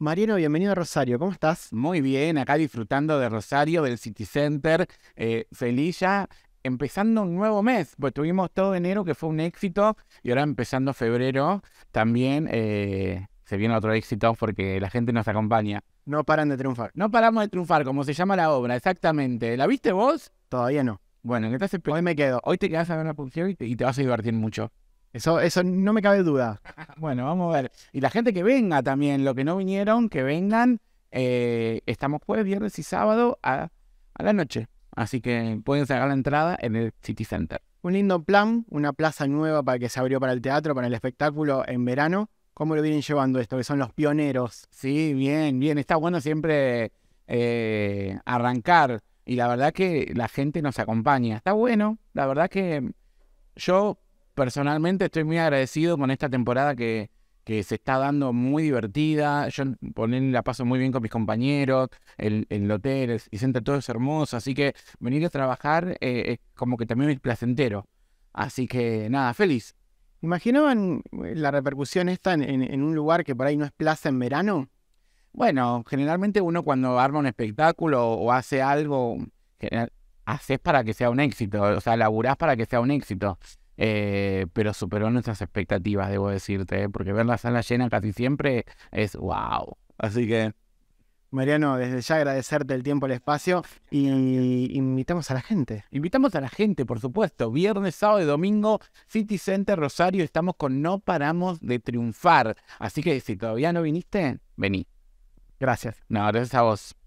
Mariano, bienvenido a Rosario, ¿cómo estás? Muy bien, acá disfrutando de Rosario, del City Center, eh, feliz ya, empezando un nuevo mes, pues tuvimos todo enero que fue un éxito y ahora empezando febrero también eh, se viene otro éxito porque la gente nos acompaña. No paran de triunfar. No paramos de triunfar, como se llama la obra, exactamente. ¿La viste vos? Todavía no. Bueno, ¿qué hace? Hoy me quedo. Hoy te quedas a ver la función y y te vas a divertir mucho. Eso, eso no me cabe duda. Bueno, vamos a ver. Y la gente que venga también, los que no vinieron, que vengan. Eh, estamos jueves, viernes y sábado a, la noche. Así que pueden sacar la entrada en el City Center. Un lindo plan, una plaza nueva para que se abrió para el teatro, para el espectáculo en verano. ¿Cómo lo vienen llevando esto? Que son los pioneros. Sí, bien, bien. Está bueno siempre eh, arrancar. Y la verdad que la gente nos acompaña. Está bueno. La verdad que yo personalmente estoy muy agradecido con esta temporada que, se está dando muy divertida. Yo ponen la paso muy bien con mis compañeros, en el hotel, y centro, todo es hermoso. Así que venir a trabajar eh, es como que también es placentero. Así que nada, feliz. ¿Imaginaban eh, la repercusión esta en, en un lugar que por ahí no es plaza en verano? Bueno, generalmente uno cuando arma un espectáculo o hace algo, haces para que sea un éxito, o sea, laburás para que sea un éxito. Eh, pero superó nuestras expectativas, debo decirte, ¿eh? porque ver la sala llena casi siempre es wow. Así que... Mariano, desde ya agradecerte el tiempo, el espacio y invitamos a la gente. Invitamos a la gente, por supuesto. Viernes, sábado y domingo, City Center Rosario, estamos con No Paramos de Triunfar. Así que si todavía no viniste, vení. Gracias. No, gracias a vos.